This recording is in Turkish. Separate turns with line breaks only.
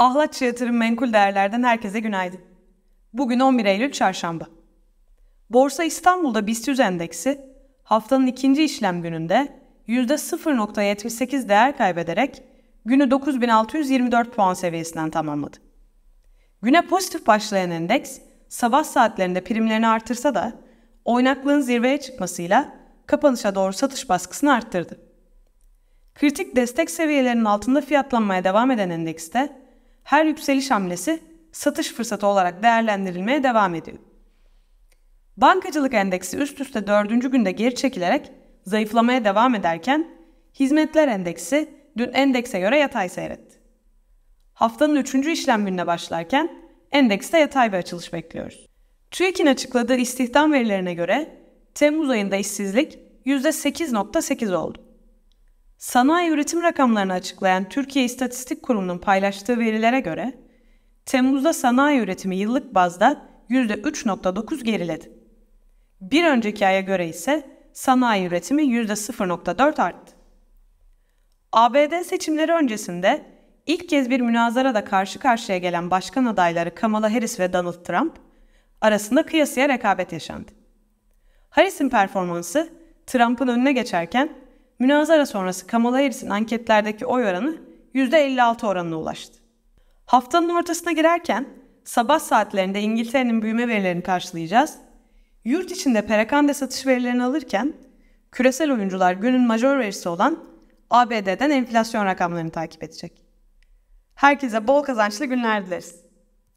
Ahlatçı Yatırım Menkul Değerler'den herkese günaydın. Bugün 11 Eylül Çarşamba. Borsa İstanbul'da BIST endeksi haftanın ikinci işlem gününde %0.78 değer kaybederek günü 9624 puan seviyesinden tamamladı. Güne pozitif başlayan endeks sabah saatlerinde primlerini artırsa da oynaklığın zirveye çıkmasıyla kapanışa doğru satış baskısını arttırdı. Kritik destek seviyelerinin altında fiyatlanmaya devam eden endekste her yükseliş hamlesi satış fırsatı olarak değerlendirilmeye devam ediyor. Bankacılık endeksi üst üste dördüncü günde geri çekilerek zayıflamaya devam ederken hizmetler endeksi dün endekse göre yatay seyretti. Haftanın üçüncü işlem gününe başlarken endekste yatay bir açılış bekliyoruz. TÜİK'in açıkladığı istihdam verilerine göre Temmuz ayında işsizlik %8.8 oldu. Sanayi üretim rakamlarını açıklayan Türkiye İstatistik Kurumu'nun paylaştığı verilere göre Temmuz'da sanayi üretimi yıllık bazda %3.9 geriledi. Bir önceki aya göre ise sanayi üretimi %0.4 arttı. ABD seçimleri öncesinde ilk kez bir münazara da karşı karşıya gelen başkan adayları Kamala Harris ve Donald Trump arasında kıyasıya rekabet yaşandı. Harris'in performansı Trump'ın önüne geçerken Münazara sonrası Kamala Harris'in anketlerdeki oy oranı %56 oranına ulaştı. Haftanın ortasına girerken sabah saatlerinde İngiltere'nin büyüme verilerini karşılayacağız. Yurt içinde perakende satış verilerini alırken küresel oyuncular günün major verisi olan ABD'den enflasyon rakamlarını takip edecek. Herkese bol kazançlı günler dileriz.